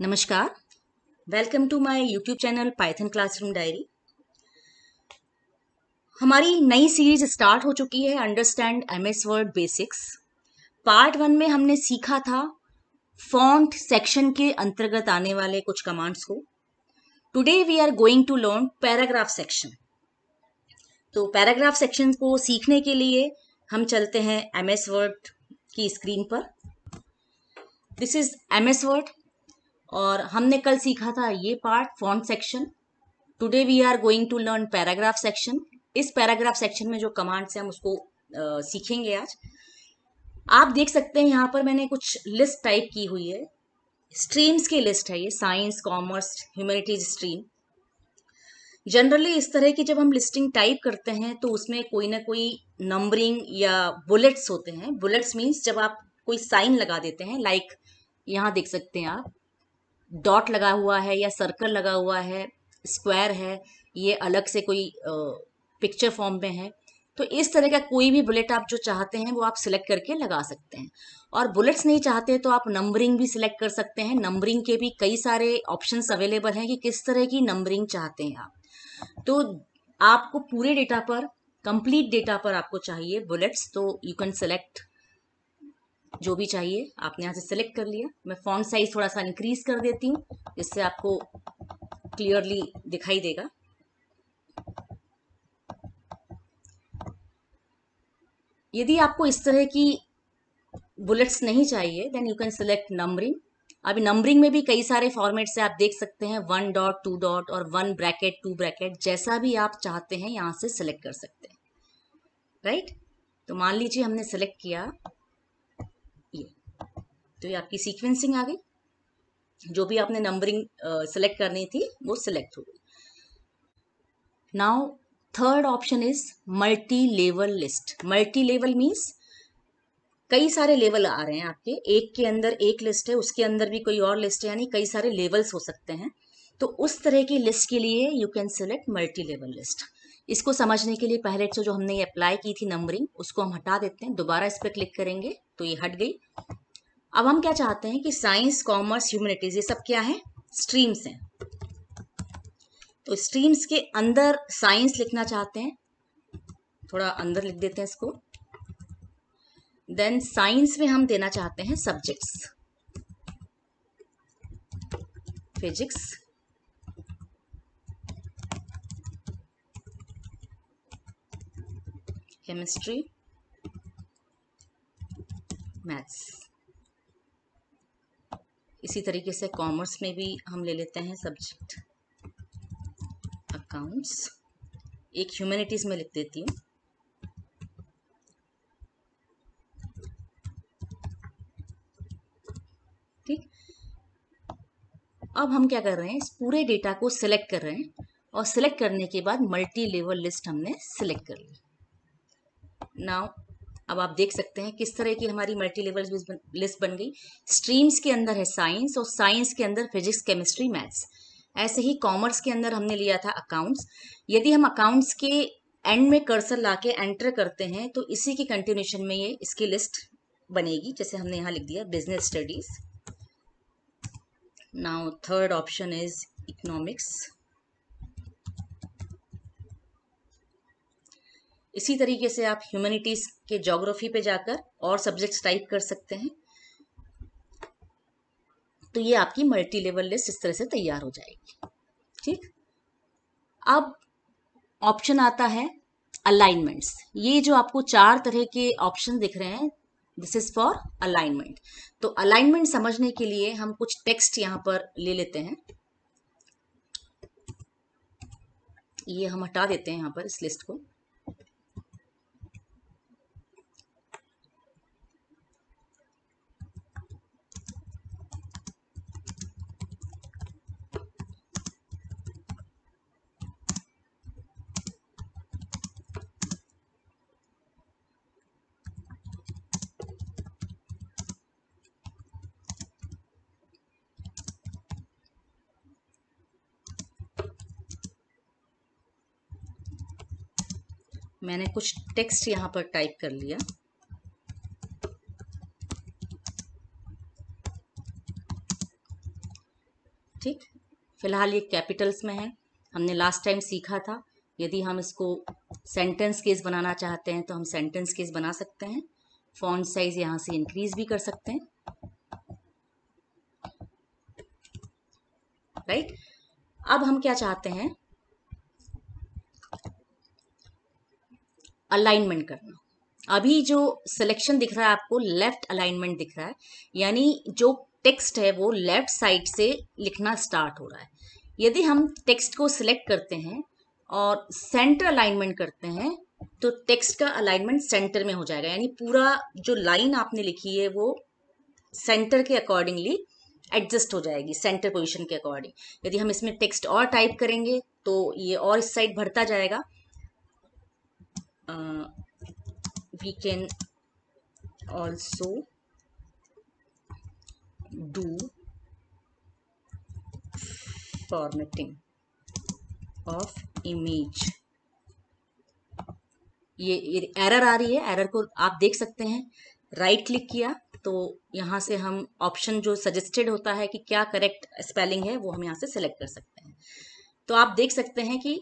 नमस्कार welcome to my YouTube channel Python classroom diary हमारी नई सीरीज स्टार्ट हो चुकी है understand M S Word basics part one में हमने सीखा था फॉन्ट सेक्शन के अंतर्गत आने वाले कुछ कमांड्स को today we are going to learn paragraph section तो पैराग्राफ सेक्शन को सीखने के लिए हम चलते हैं एम एस वर्ड की स्क्रीन पर this is M S Word और हमने कल सीखा था ये part font section today we are going to learn paragraph section इस पैराग्राफ सेक्शन में जो कमांड्स हैं हम उसको आ, सीखेंगे आज आप देख सकते हैं यहाँ पर मैंने कुछ लिस्ट टाइप की हुई है स्ट्रीम्स की लिस्ट है ये science commerce humanities stream generally इस तरह की जब हम लिस्टिंग टाइप करते हैं तो उसमें कोई ना कोई नंबरिंग या बुलेट्स होते हैं बुलेट्स मीन्स जब आप कोई साइन लगा देते हैं लाइक like यहाँ देख सकते हैं आप डॉट लगा हुआ है या सर्कल लगा हुआ है स्क्वायर है ये अलग से कोई पिक्चर फॉर्म में है तो इस तरह का कोई भी बुलेट आप जो चाहते हैं वो आप सिलेक्ट करके लगा सकते हैं और बुलेट्स नहीं चाहते तो आप नंबरिंग भी सिलेक्ट कर सकते हैं नंबरिंग के भी कई सारे ऑप्शंस अवेलेबल हैं कि किस तरह की नंबरिंग चाहते हैं आप तो आपको पूरे डेटा पर कंप्लीट डेटा पर आपको चाहिए बुलेट्स तो यू कैन सेलेक्ट जो भी चाहिए आपने यहाँ से सिलेक्ट कर लिया मैं फॉन्ट साइज थोड़ा सा इंक्रीज कर देती हूँ जिससे आपको क्लियरली दिखाई देगा यदि आपको इस तरह की बुलेट्स नहीं चाहिए then you can select numbering अभी नंबरिंग में भी कई सारे फॉर्मेट से आप देख सकते हैं वन डॉट टू डॉट और वन ब्रैकेट टू ब्रैकेट जैसा भी आप चाहते हैं यहां से सिलेक्ट कर सकते हैं राइट right? तो मान लीजिए हमने सेलेक्ट किया तो ये आपकी सीक्वेंसिंग आ गई जो भी आपने नंबरिंग सेलेक्ट करनी थी वो सिलेक्ट हो गई now third option is multi level list multi level means कई सारे लेवल आ रहे हैं आपके एक के अंदर एक लिस्ट है उसके अंदर भी कोई और लिस्ट है यानी कई सारे लेवल्स हो सकते हैं तो उस तरह की लिस्ट के लिए you can select multi level list इसको समझने के लिए पहले से तो जो हमने अप्लाई की थी नंबरिंग उसको हम हटा देते हैं दोबारा इस पर क्लिक करेंगे तो ये हट गई अब हम क्या चाहते हैं कि साइंस कॉमर्स ह्यूमनिटीज ये सब क्या है स्ट्रीम्स हैं तो स्ट्रीम्स के अंदर साइंस लिखना चाहते हैं थोड़ा अंदर लिख देते हैं इसको देन साइंस में हम देना चाहते हैं सब्जेक्ट्स फिजिक्स केमिस्ट्री मैथ्स इसी तरीके से कॉमर्स में भी हम ले लेते हैं सब्जेक्ट अकाउंट्स एक ह्यूमैनिटीज़ में लिख देती हूँ ठीक अब हम क्या कर रहे हैं इस पूरे डेटा को सिलेक्ट कर रहे हैं और सिलेक्ट करने के बाद मल्टी लेवल लिस्ट हमने सिलेक्ट कर ली नाउ अब आप देख सकते हैं किस तरह की हमारी मल्टी लेवल लिस्ट बन गई स्ट्रीम्स के अंदर है साइंस और साइंस के अंदर फिजिक्स केमिस्ट्री मैथ्स ऐसे ही कॉमर्स के अंदर हमने लिया था अकाउंट्स यदि हम अकाउंट्स के एंड में कर्सर ला के एंटर करते हैं तो इसी की कंटिन्यूशन में ये इसकी लिस्ट बनेगी जैसे हमने यहाँ लिख दिया business studies now third option is economics इसी तरीके से आप ह्यूमैनिटीज़ के जोग्राफी पे जाकर और सब्जेक्ट्स टाइप कर सकते हैं तो ये आपकी मल्टी लेवल लिस्ट इस तरह से तैयार हो जाएगी ठीक अब ऑप्शन आता है अलाइनमेंट्स ये जो आपको चार तरह के ऑप्शन दिख रहे हैं दिस इज फॉर अलाइनमेंट तो अलाइनमेंट समझने के लिए हम कुछ टेक्स्ट यहां पर ले लेते हैं ये हम हटा देते हैं यहां पर इस लिस्ट को मैंने कुछ टेक्स्ट यहाँ पर टाइप कर लिया ठीक फिलहाल ये कैपिटल्स में है हमने लास्ट टाइम सीखा था यदि हम इसको सेंटेंस केस बनाना चाहते हैं तो हम सेंटेंस केस बना सकते हैं फॉन्ट साइज यहाँ से इंक्रीज भी कर सकते हैं राइट right? अब हम क्या चाहते हैं अलाइनमेंट करना अभी जो सिलेक्शन दिख रहा है आपको लेफ्ट अलाइनमेंट दिख रहा है यानी जो टेक्स्ट है वो लेफ्ट साइड से लिखना स्टार्ट हो रहा है यदि हम टेक्स्ट को सिलेक्ट करते हैं और सेंटर अलाइनमेंट करते हैं तो टेक्स्ट का अलाइनमेंट सेंटर में हो जाएगा यानी पूरा जो लाइन आपने लिखी है वो सेंटर के अकॉर्डिंगली एडजस्ट हो जाएगी सेंटर पोजिशन के अकॉर्डिंग यदि हम इसमें टेक्स्ट और टाइप करेंगे तो ये और इस साइड भरता जाएगा uh, we can also do formatting of image ये एरर आ रही है एरर को आप देख सकते हैं राइट right क्लिक किया तो यहाँ से हम ऑप्शन जो सजेस्टेड होता है कि क्या करेक्ट स्पेलिंग है वो हम यहाँ से सेलेक्ट कर सकते हैं तो आप देख सकते हैं कि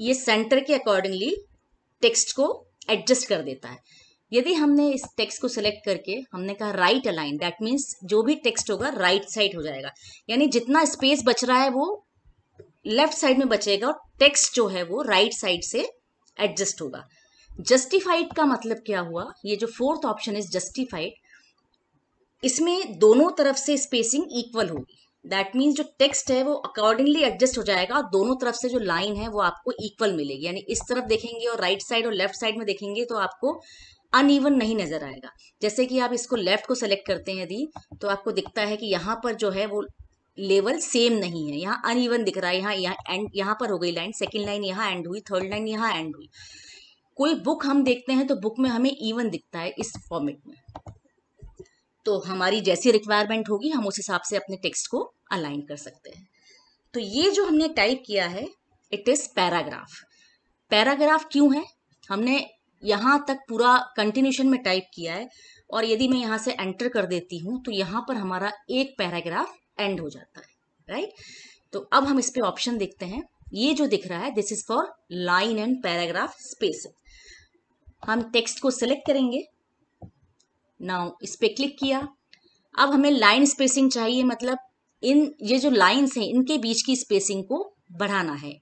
ये सेंटर के अकॉर्डिंगली टेक्स्ट को एडजस्ट कर देता है यदि हमने इस टेक्स्ट को सिलेक्ट करके हमने कहा राइट अलाइन दैट मीन्स जो भी टेक्स्ट होगा राइट right साइड हो जाएगा यानी जितना स्पेस बच रहा है वो लेफ्ट साइड में बचेगा और टेक्स्ट जो है वो राइट right साइड से एडजस्ट होगा जस्टिफाइड का मतलब क्या हुआ ये जो फोर्थ ऑप्शन इज जस्टिफाइड इसमें दोनों तरफ से स्पेसिंग इक्वल होगी दैट मीन्स जो टेक्स्ट है वो अकॉर्डिंगली एडजस्ट हो जाएगा और दोनों तरफ से जो लाइन है वो आपको इक्वल मिलेगी यानी इस तरफ देखेंगे और राइट साइड और लेफ्ट साइड में देखेंगे तो आपको अनइवन नहीं नजर आएगा जैसे कि आप इसको लेफ्ट को सेलेक्ट करते हैं यदि तो आपको दिखता है कि यहाँ पर जो है वो लेवल सेम नहीं है यहाँ अनइवन दिख रहा है यहाँ यहाँ एंड यहाँ पर हो गई लाइन सेकेंड लाइन यहाँ एंड हुई थर्ड लाइन यहाँ एंड हुई कोई बुक हम देखते हैं तो बुक में हमें इवन दिखता है इस फॉर्मेट में तो हमारी जैसी रिक्वायरमेंट होगी हम उस हिसाब से अपने टेक्स्ट को अलाइन कर सकते हैं तो ये जो हमने टाइप किया है इट इज़ पैराग्राफ पैराग्राफ क्यों है हमने यहाँ तक पूरा कंटिन्यूशन में टाइप किया है और यदि मैं यहाँ से एंटर कर देती हूँ तो यहाँ पर हमारा एक पैराग्राफ एंड हो जाता है राइट तो अब हम इस पर ऑप्शन देखते हैं ये जो दिख रहा है this is for line and paragraph space हम टेक्स्ट को सिलेक्ट करेंगे नाउ इस पर क्लिक किया अब हमें लाइन स्पेसिंग चाहिए मतलब इन ये जो लाइन्स हैं इनके बीच की स्पेसिंग को बढ़ाना है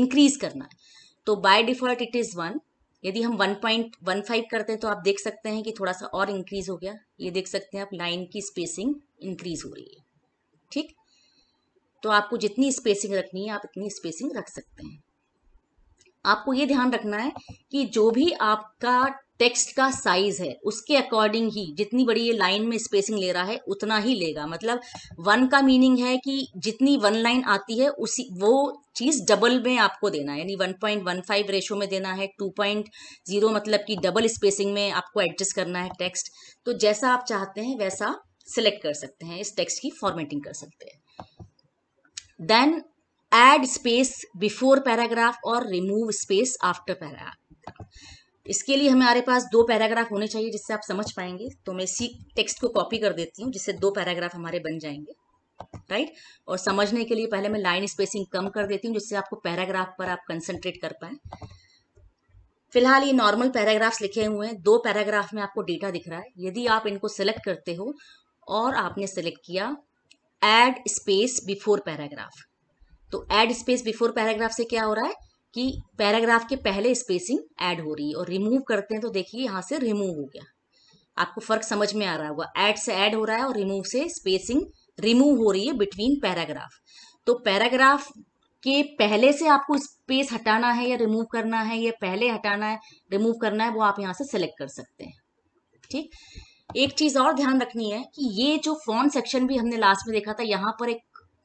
इंक्रीज करना है तो by default it is one यदि हम वन पॉइंट वन फाइव करते हैं तो आप देख सकते हैं कि थोड़ा सा और इंक्रीज हो गया ये देख सकते हैं आप लाइन की स्पेसिंग इंक्रीज हो रही है ठीक तो आपको जितनी स्पेसिंग रखनी है आप इतनी स्पेसिंग रख सकते हैं आपको ये ध्यान रखना है कि जो भी आपका टेक्स्ट का साइज है उसके अकॉर्डिंग ही जितनी बड़ी ये लाइन में स्पेसिंग ले रहा है उतना ही लेगा मतलब वन का मीनिंग है कि जितनी वन लाइन आती है उसी वो चीज़ डबल में आपको देना है यानी one one point five ratio में देना है टू पॉइंट जीरो मतलब कि डबल स्पेसिंग में आपको एडजस्ट करना है टेक्स्ट तो जैसा आप चाहते हैं वैसा सिलेक्ट कर सकते हैं इस टेक्स्ट की फॉर्मेटिंग कर सकते हैं then add space before paragraph और रिमूव स्पेस आफ्टर पैराग्राफ इसके लिए हमारे पास दो पैराग्राफ होने चाहिए जिससे आप समझ पाएंगे तो मैं इसी टेक्स्ट को कॉपी कर देती हूँ जिससे दो पैराग्राफ हमारे बन जाएंगे राइट और समझने के लिए पहले मैं लाइन स्पेसिंग कम कर देती हूँ जिससे आपको पैराग्राफ पर आप कंसंट्रेट कर पाए फिलहाल ये नॉर्मल पैराग्राफ्स लिखे हुए हैं दो पैराग्राफ में आपको डेटा दिख रहा है यदि आप इनको सेलेक्ट करते हो और आपने सेलेक्ट किया एड स्पेस बिफोर पैराग्राफ तो एड स्पेस बिफोर पैराग्राफ से क्या हो रहा है कि पैराग्राफ के पहले स्पेसिंग ऐड हो रही है और रिमूव करते हैं तो देखिए यहाँ से रिमूव हो गया आपको फर्क समझ में आ रहा होगा ऐड से ऐड हो रहा है और रिमूव से स्पेसिंग रिमूव हो रही है बिटवीन पैराग्राफ तो पैराग्राफ के पहले से आपको स्पेस हटाना है या रिमूव करना है या पहले हटाना है रिमूव करना है वो आप यहाँ से सेलेक्ट कर सकते हैं ठीक एक चीज और ध्यान रखनी है कि ये जो फॉन्ट सेक्शन भी हमने लास्ट में देखा था यहाँ पर एक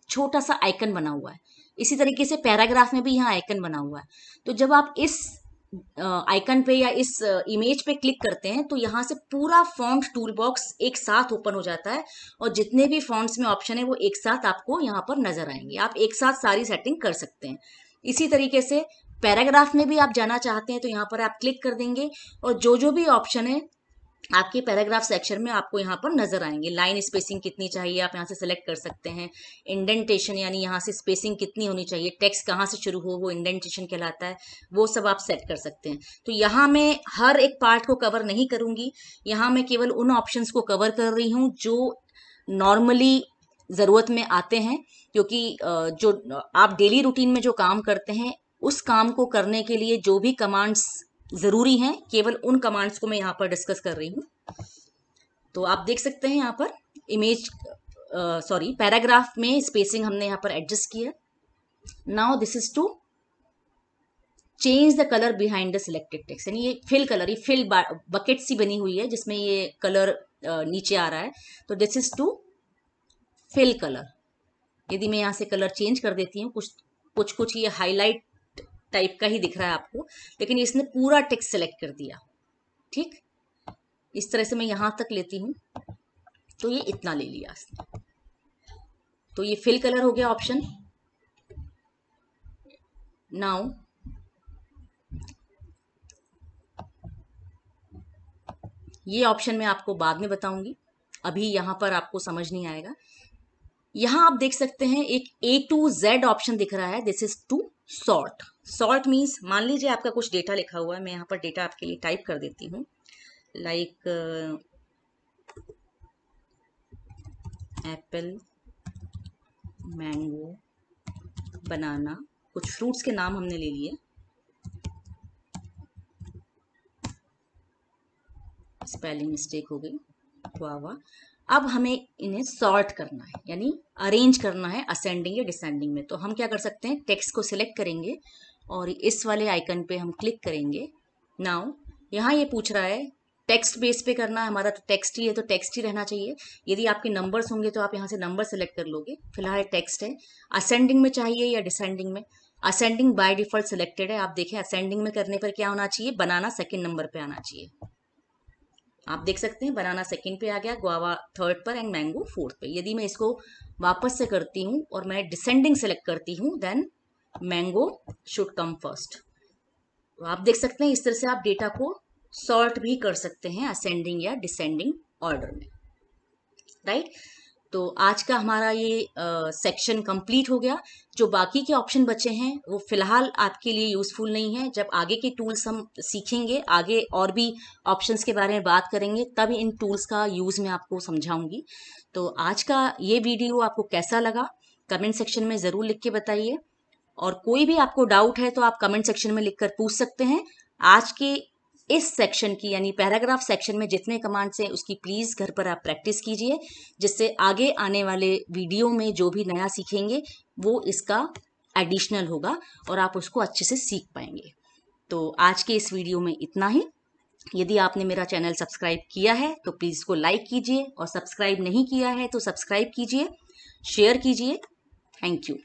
छोटा सा आइकन बना हुआ है इसी तरीके से पैराग्राफ में भी यहाँ आइकन बना हुआ है तो जब आप इस आइकन पे या इस इमेज पे क्लिक करते हैं तो यहाँ से पूरा फॉन्ट टूल बॉक्स एक साथ ओपन हो जाता है और जितने भी फॉन्ट्स में ऑप्शन है वो एक साथ आपको यहाँ पर नजर आएंगे आप एक साथ सारी सेटिंग कर सकते हैं इसी तरीके से पैराग्राफ में भी आप जाना चाहते हैं तो यहाँ पर आप क्लिक कर देंगे और जो जो भी ऑप्शन है आपके पैराग्राफ सेक्शन में आपको यहाँ पर नजर आएंगे लाइन स्पेसिंग कितनी चाहिए आप यहाँ से सेलेक्ट कर सकते हैं इंडेंटेशन यानी यहाँ से स्पेसिंग कितनी होनी चाहिए टेक्स्ट कहाँ से शुरू हो वो इंडेंटेशन कहलाता है वो सब आप सेट कर सकते हैं तो यहाँ मैं हर एक पार्ट को कवर नहीं करूँगी यहाँ मैं केवल उन ऑप्शन को कवर कर रही हूँ जो नॉर्मली ज़रूरत में आते हैं क्योंकि जो आप डेली रूटीन में जो काम करते हैं उस काम को करने के लिए जो भी कमांड्स ज़रूरी हैं केवल उन कमांड्स को मैं यहाँ पर डिस्कस कर रही हूँ तो आप देख सकते हैं यहाँ पर इमेज सॉरी पैराग्राफ में स्पेसिंग हमने यहाँ पर एडजस्ट किया now this is to change the colour behind the selected text यानी ये फिल कलर ये फिल बकेट सी बनी हुई है जिसमें ये कलर नीचे आ रहा है तो this is to fill colour यदि मैं यहाँ से कलर चेंज कर देती हूँ कुछ कुछ कुछ ये हाईलाइट टाइप का ही दिख रहा है आपको लेकिन इसने पूरा टेक्स्ट सेलेक्ट कर दिया ठीक इस तरह से मैं यहां तक लेती हूं तो ये इतना ले लिया इसने तो ये फिल कलर हो गया ऑप्शन नाउ ये ऑप्शन मैं आपको बाद में बताऊंगी अभी यहां पर आपको समझ नहीं आएगा यहां आप देख सकते हैं एक ए टू जेड ऑप्शन दिख रहा है this is to sort salt means मान लीजिए आपका कुछ डेटा लिखा हुआ है मैं यहाँ पर डेटा आपके लिए टाइप कर देती हूँ लाइक एप्पल मैंगो बनाना कुछ फ्रूट्स के नाम हमने ले लिए स्पेलिंग मिस्टेक हो गई वाह अब हमें इन्हें सॉर्ट करना है यानी अरेंज करना है असेंडिंग या डिसेंडिंग में तो हम क्या कर सकते हैं टेक्स्ट को सिलेक्ट करेंगे और इस वाले आइकन पे हम क्लिक करेंगे नाउ यहाँ ये पूछ रहा है टेक्स्ट बेस पे करना है हमारा तो टेक्स्ट ही है तो टेक्स्ट ही रहना चाहिए यदि आपके नंबर्स होंगे तो आप यहाँ से नंबर सेलेक्ट कर लोगे फिलहाल टेक्स्ट है असेंडिंग में चाहिए या डिसेंडिंग में असेंडिंग बाय डिफॉल्ट सिलेक्टेड है आप देखें असेंडिंग में करने पर क्या होना चाहिए बनाना सेकेंड नंबर पर आना चाहिए आप देख सकते हैं बनाना सेकेंड पे आ गया गुआवा थर्ड पर एंड मैंगो फोर्थ पे यदि मैं इसको वापस से करती हूँ और मैं डिसेंडिंग सेलेक्ट करती हूँ then mango should come first आप देख सकते हैं इस तरह से आप डेटा को सॉर्ट भी कर सकते हैं असेंडिंग या डिसेंडिंग ऑर्डर में राइट right? तो आज का हमारा ये सेक्शन uh, कंप्लीट हो गया जो बाकी के ऑप्शन बचे हैं वो फिलहाल आपके लिए यूज़फुल नहीं है जब आगे के टूल्स हम सीखेंगे आगे और भी ऑप्शंस के बारे में बात करेंगे तब इन टूल्स का यूज़ मैं आपको समझाऊंगी तो आज का ये वीडियो आपको कैसा लगा कमेंट सेक्शन में ज़रूर लिख के बताइए और कोई भी आपको डाउट है तो आप कमेंट सेक्शन में लिखकर पूछ सकते हैं आज के इस सेक्शन की यानी पैराग्राफ सेक्शन में जितने कमांड्स हैं उसकी प्लीज़ घर पर आप प्रैक्टिस कीजिए जिससे आगे आने वाले वीडियो में जो भी नया सीखेंगे वो इसका एडिशनल होगा और आप उसको अच्छे से सीख पाएंगे तो आज के इस वीडियो में इतना ही यदि आपने मेरा चैनल सब्सक्राइब किया है तो प्लीज़ इसको लाइक कीजिए और सब्सक्राइब नहीं किया है तो सब्सक्राइब कीजिए शेयर कीजिए थैंक यू